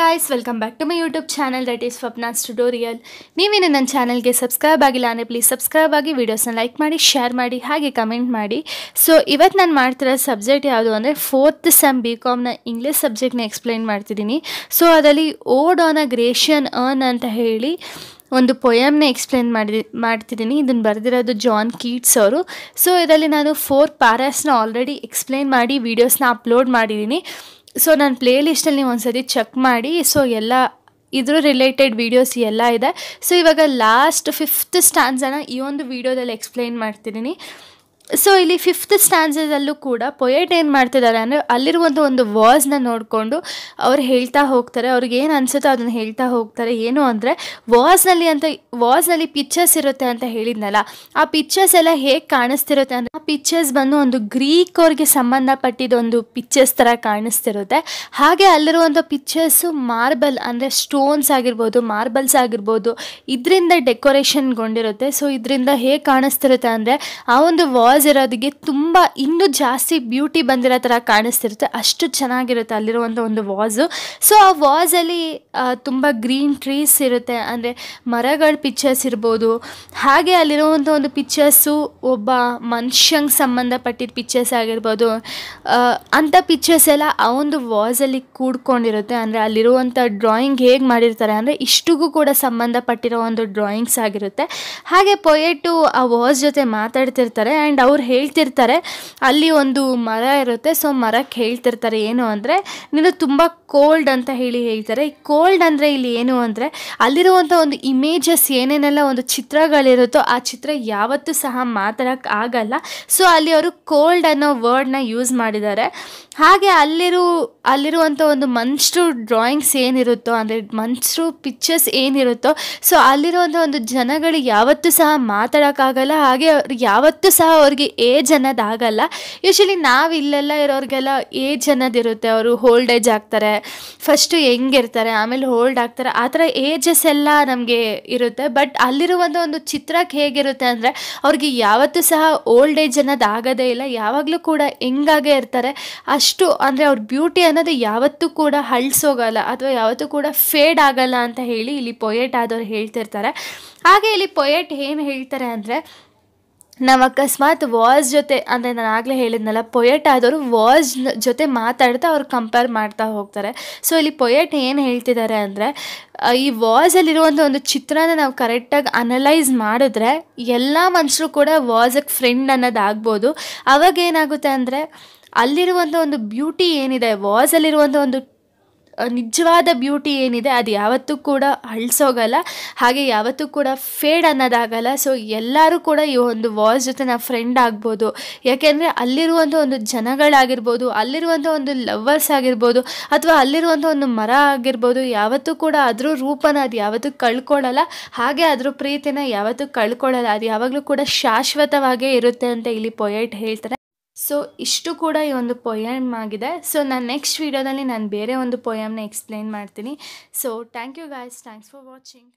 guys welcome back to my YouTube channel that is Swapna's tutorial ನೀವೇನು ನನ್ನ ಚಾನಲ್ಗೆ subscribe ಆಗಿಲ್ಲ ಅಂದರೆ ಪ್ಲೀಸ್ ಸಬ್ಸ್ಕ್ರೈಬ್ ಆಗಿ ವೀಡಿಯೋಸ್ನ ಲೈಕ್ ಮಾಡಿ ಶೇರ್ ಮಾಡಿ ಹಾಗೆ ಕಮೆಂಟ್ ಮಾಡಿ ಸೊ ಇವತ್ತು ನಾನು ಮಾಡ್ತಿರೋ ಸಬ್ಜೆಕ್ಟ್ ಯಾವುದು ಅಂದರೆ ಫೋರ್ತ್ ಸೆಮ್ ಬಿ ಕಾಮ್ನ ಇಂಗ್ಲೀಷ್ ಸಬ್ಜೆಕ್ಟ್ನ ಎಕ್ಸ್ಪ್ಲೈನ್ ಮಾಡ್ತಿದ್ದೀನಿ ಸೊ ಅದರಲ್ಲಿ ಓಡ್ ಆನ್ ಅ ಗ್ರೇಷಿಯನ್ ಅರ್ನ್ ಅಂತ ಹೇಳಿ ಒಂದು ಪೊಯಮ್ನ ಎಕ್ಸ್ಪ್ಲೈನ್ ಮಾಡಿ ಮಾಡ್ತಿದ್ದೀನಿ ಇದನ್ನು ಬರೆದಿರೋದು ಜಾನ್ ಕೀಟ್ಸ್ ಅವರು ಸೊ ಇದರಲ್ಲಿ ನಾನು ಫೋರ್ ಪ್ಯಾರಾಸ್ನ ಆಲ್ರೆಡಿ ಎಕ್ಸ್ಪ್ಲೈನ್ ಮಾಡಿ ವೀಡಿಯೋಸ್ನ ಅಪ್ಲೋಡ್ ಮಾಡಿದ್ದೀನಿ ಸೊ ನನ್ನ ಪ್ಲೇ ಲಿಸ್ಟಲ್ಲಿ ನೀವು ಒಂದು ಸತಿ ಚೆಕ್ ಮಾಡಿ ಸೊ ಎಲ್ಲ ಇದ್ರ ರಿಲೇಟೆಡ್ ವೀಡಿಯೋಸ್ ಎಲ್ಲ ಇದೆ ಸೊ ಇವಾಗ ಲಾಸ್ಟ್ ಫಿಫ್ತ್ ಸ್ಟ್ಯಾಂಡ್ಸನ್ನು ಈ ಒಂದು ವೀಡಿಯೋದಲ್ಲಿ ಎಕ್ಸ್ಪ್ಲೈನ್ ಮಾಡ್ತಿದ್ದೀನಿ ಸೊ ಇಲ್ಲಿ ಫಿಫ್ತ್ ಸ್ಟ್ಯಾಂಡರ್ಡಲ್ಲೂ ಕೂಡ ಪೊಯೆಟ್ ಏನು ಮಾಡ್ತಿದ್ದಾರೆ ಅಂದರೆ ಅಲ್ಲಿರುವಂಥ ಒಂದು ವರ್ಸ್ನ ನೋಡಿಕೊಂಡು ಅವ್ರು ಹೇಳ್ತಾ ಹೋಗ್ತಾರೆ ಅವ್ರಿಗೆ ಏನು ಅನಿಸುತ್ತೋ ಅದನ್ನು ಹೇಳ್ತಾ ಹೋಗ್ತಾರೆ ಏನು ಅಂದರೆ ನಲ್ಲಿ ಅಂತ ನಲ್ಲಿ ಪಿಕ್ಚರ್ಸ್ ಇರುತ್ತೆ ಅಂತ ಹೇಳಿದ್ನಲ್ಲ ಆ ಪಿಕ್ಚರ್ಸ್ ಎಲ್ಲ ಹೇಗೆ ಕಾಣಿಸ್ತಿರುತ್ತೆ ಅಂದರೆ ಆ ಪಿಕ್ಚರ್ಸ್ ಬಂದು ಒಂದು ಗ್ರೀಕ್ ಅವ್ರಿಗೆ ಒಂದು ಪಿಕ್ಚರ್ಸ್ ಥರ ಕಾಣಿಸ್ತಿರುತ್ತೆ ಹಾಗೆ ಅಲ್ಲಿರುವಂಥ ಪಿಕ್ಚರ್ಸು ಮಾರ್ಬಲ್ ಅಂದರೆ ಸ್ಟೋನ್ಸ್ ಆಗಿರ್ಬೋದು ಮಾರ್ಬಲ್ಸ್ ಆಗಿರ್ಬೋದು ಇದರಿಂದ ಡೆಕೋರೇಷನ್ಗೊಂಡಿರುತ್ತೆ ಸೊ ಇದರಿಂದ ಹೇಗೆ ಕಾಣಿಸ್ತಿರುತ್ತೆ ಅಂದರೆ ಆ ಒಂದು ವಾ ಫಾಲ್ಸ್ ಇರೋದಕ್ಕೆ ತುಂಬ ಇನ್ನೂ ಜಾಸ್ತಿ ಬ್ಯೂಟಿ ಬಂದಿರೋ ಥರ ಕಾಣಿಸ್ತಿರುತ್ತೆ ಅಷ್ಟು ಚೆನ್ನಾಗಿರುತ್ತೆ ಅಲ್ಲಿರುವಂಥ ಒಂದು ವಾಸು ಸೊ ಆ ವಾಸಲ್ಲಿ ತುಂಬ ಗ್ರೀನ್ ಟ್ರೀಸ್ ಇರುತ್ತೆ ಅಂದರೆ ಮರಗಳ ಪಿಕ್ಚರ್ಸ್ ಇರ್ಬೋದು ಹಾಗೆ ಅಲ್ಲಿರುವಂಥ ಒಂದು ಪಿಕ್ಚರ್ಸು ಒಬ್ಬ ಮನುಷ್ಯಂಗೆ ಸಂಬಂಧಪಟ್ಟಿದ್ದ ಪಿಕ್ಚರ್ಸ್ ಆಗಿರ್ಬೋದು ಅಂಥ ಪಿಕ್ಚರ್ಸ್ ಎಲ್ಲ ಆ ಒಂದು ವಾಸಲ್ಲಿ ಕೂಡ್ಕೊಂಡಿರುತ್ತೆ ಅಂದರೆ ಅಲ್ಲಿರುವಂಥ ಡ್ರಾಯಿಂಗ್ ಹೇಗೆ ಮಾಡಿರ್ತಾರೆ ಅಂದರೆ ಇಷ್ಟಿಗೂ ಕೂಡ ಸಂಬಂಧಪಟ್ಟಿರೋ ಒಂದು ಡ್ರಾಯಿಂಗ್ಸ್ ಆಗಿರುತ್ತೆ ಹಾಗೆ ಪೊಯೆಟು ಆ ವಾಸ್ ಜೊತೆ ಮಾತಾಡ್ತಿರ್ತಾರೆ ಆ್ಯಂಡ್ ಅವ್ರು ಹೇಳ್ತಿರ್ತಾರೆ ಅಲ್ಲಿ ಒಂದು ಮರ ಇರುತ್ತೆ ಸೊ ಮರಕ್ಕೆ ಹೇಳ್ತಿರ್ತಾರೆ ಏನು ಅಂದರೆ ನೀನು ತುಂಬ ಕೋಲ್ಡ್ ಅಂತ ಹೇಳಿ ಹೇಳ್ತಾರೆ ಕೋಲ್ಡ್ ಅಂದರೆ ಇಲ್ಲಿ ಏನು ಅಂದರೆ ಅಲ್ಲಿರುವಂಥ ಒಂದು ಇಮೇಜಸ್ ಏನೇನೆಲ್ಲ ಒಂದು ಚಿತ್ರಗಳಿರುತ್ತೋ ಆ ಚಿತ್ರ ಯಾವತ್ತೂ ಸಹ ಮಾತಾಡೋಕ್ಕೆ ಆಗಲ್ಲ ಸೊ ಅಲ್ಲಿ ಅವರು ಕೋಲ್ಡ್ ಅನ್ನೋ ವರ್ಡ್ನ ಯೂಸ್ ಮಾಡಿದ್ದಾರೆ ಹಾಗೆ ಅಲ್ಲಿರು ಅಲ್ಲಿರುವಂಥ ಒಂದು ಮನುಷ್ಯರು ಡ್ರಾಯಿಂಗ್ಸ್ ಏನಿರುತ್ತೋ ಅಂದರೆ ಮನುಷ್ಯರು ಪಿಕ್ಚರ್ಸ್ ಏನಿರುತ್ತೋ ಸೊ ಅಲ್ಲಿರುವಂಥ ಒಂದು ಜನಗಳು ಯಾವತ್ತೂ ಸಹ ಮಾತಾಡೋಕ್ಕಾಗಲ್ಲ ಹಾಗೆ ಅವ್ರು ಯಾವತ್ತೂ ಸಹ ಅವ್ರಿಗೆ ಏಜ್ ಅನ್ನೋದಾಗಲ್ಲ ಯೂಶಲಿ ನಾವು ಇಲ್ಲೆಲ್ಲ ಇರೋರಿಗೆಲ್ಲ ಏಜ್ ಅನ್ನೋದಿರುತ್ತೆ ಅವರು ಓಲ್ಡ್ ಏಜ್ ಆಗ್ತಾರೆ ಫಸ್ಟು ಹೆಂಗಿರ್ತಾರೆ ಆಮೇಲೆ ಹೋಲ್ಡ್ ಆಗ್ತಾರೆ ಆ ಥರ ಏಜಸ್ ಎಲ್ಲ ನಮಗೆ ಇರುತ್ತೆ ಬಟ್ ಅಲ್ಲಿರುವಂಥ ಒಂದು ಚಿತ್ರಕ್ಕೆ ಹೇಗಿರುತ್ತೆ ಅಂದರೆ ಅವ್ರಿಗೆ ಯಾವತ್ತೂ ಸಹ ಓಲ್ಡ್ ಏಜ್ ಅನ್ನೋದು ಆಗೋದೇ ಇಲ್ಲ ಯಾವಾಗಲೂ ಕೂಡ ಹೆಂಗಾಗೆ ಇರ್ತಾರೆ ಅಷ್ಟು ಅಂದರೆ ಅವ್ರ ಬ್ಯೂಟಿ ಅನ್ನೋದು ಯಾವತ್ತೂ ಕೂಡ ಹಳ್ಸೋಗಲ್ಲ ಅಥವಾ ಯಾವತ್ತೂ ಕೂಡ ಫೇಡ್ ಆಗಲ್ಲ ಅಂತ ಹೇಳಿ ಇಲ್ಲಿ ಪೊಯೆಟ್ ಆದವ್ರು ಹೇಳ್ತಿರ್ತಾರೆ ಹಾಗೆ ಇಲ್ಲಿ ಪೊಯೆಟ್ ಏನು ಹೇಳ್ತಾರೆ ಅಂದರೆ ನಾವು ಅಕಸ್ಮಾತ್ ವಾಯ್ಸ್ ಜೊತೆ ಅಂದರೆ ನಾನು ಆಗಲೇ ಹೇಳಿದ್ನಲ್ಲ ಪೊಯೆಟ್ ಆದವರು ವಾಯ್ಸ್ ಜೊತೆ ಮಾತಾಡ್ತಾ ಅವ್ರು ಕಂಪೇರ್ ಮಾಡ್ತಾ ಹೋಗ್ತಾರೆ ಸೊ ಇಲ್ಲಿ ಪೊಯೆಟ್ ಏನು ಹೇಳ್ತಿದ್ದಾರೆ ಅಂದರೆ ಈ ವಾಯ್ಸಲ್ಲಿರುವಂಥ ಒಂದು ಚಿತ್ರನ ನಾವು ಕರೆಕ್ಟಾಗಿ ಅನಲೈಸ್ ಮಾಡಿದ್ರೆ ಎಲ್ಲ ಮನುಷ್ಯರು ಕೂಡ ವಾಯ್ಸಕ್ಕೆ ಫ್ರೆಂಡ್ ಅನ್ನೋದಾಗ್ಬೋದು ಅವಾಗ ಏನಾಗುತ್ತೆ ಅಂದರೆ ಅಲ್ಲಿರುವಂಥ ಒಂದು ಬ್ಯೂಟಿ ಏನಿದೆ ವಾಯ್ಸಲ್ಲಿರುವಂಥ ಒಂದು ನಿಜವಾದ ಬ್ಯೂಟಿ ಏನಿದೆ ಅದು ಯಾವತ್ತೂ ಕೂಡ ಅಳಿಸೋಗಲ್ಲ ಹಾಗೆ ಯಾವತ್ತೂ ಕೂಡ ಫೇಡ್ ಅನ್ನೋದಾಗಲ್ಲ ಸೊ ಎಲ್ಲರೂ ಕೂಡ ಈ ಒಂದು ವಾಯ್ಸ್ ಜೊತೆ ನಾವು ಫ್ರೆಂಡ್ ಆಗ್ಬೋದು ಯಾಕೆಂದರೆ ಅಲ್ಲಿರುವಂಥ ಒಂದು ಜನಗಳಾಗಿರ್ಬೋದು ಅಲ್ಲಿರುವಂಥ ಒಂದು ಲವ್ವರ್ಸ್ ಆಗಿರ್ಬೋದು ಅಥವಾ ಅಲ್ಲಿರುವಂಥ ಒಂದು ಮರ ಆಗಿರ್ಬೋದು ಯಾವತ್ತೂ ಕೂಡ ಅದ್ರ ರೂಪನ ಅದು ಯಾವತ್ತೂ ಕಳ್ಕೊಳ್ಳಲ್ಲ ಹಾಗೆ ಅದ್ರ ಪ್ರೀತಿನ ಯಾವತ್ತೂ ಕಳ್ಕೊಳ್ಳಲ್ಲ ಅದು ಯಾವಾಗಲೂ ಕೂಡ ಶಾಶ್ವತವಾಗೇ ಇರುತ್ತೆ ಅಂತ ಇಲ್ಲಿ ಪೊಯೆಟ್ ಹೇಳ್ತಾರೆ ಸೊ ಇಷ್ಟು ಕೂಡ ಈ ಒಂದು ಪೊಯಮ್ ಆಗಿದೆ ಸೊ ನಾನು ನೆಕ್ಸ್ಟ್ ವೀಡಿಯೋದಲ್ಲಿ ನಾನು ಬೇರೆ ಒಂದು ಪೊಯಮ್ನ ಎಕ್ಸ್ಪ್ಲೇನ್ ಮಾಡ್ತೀನಿ so thank you guys thanks for watching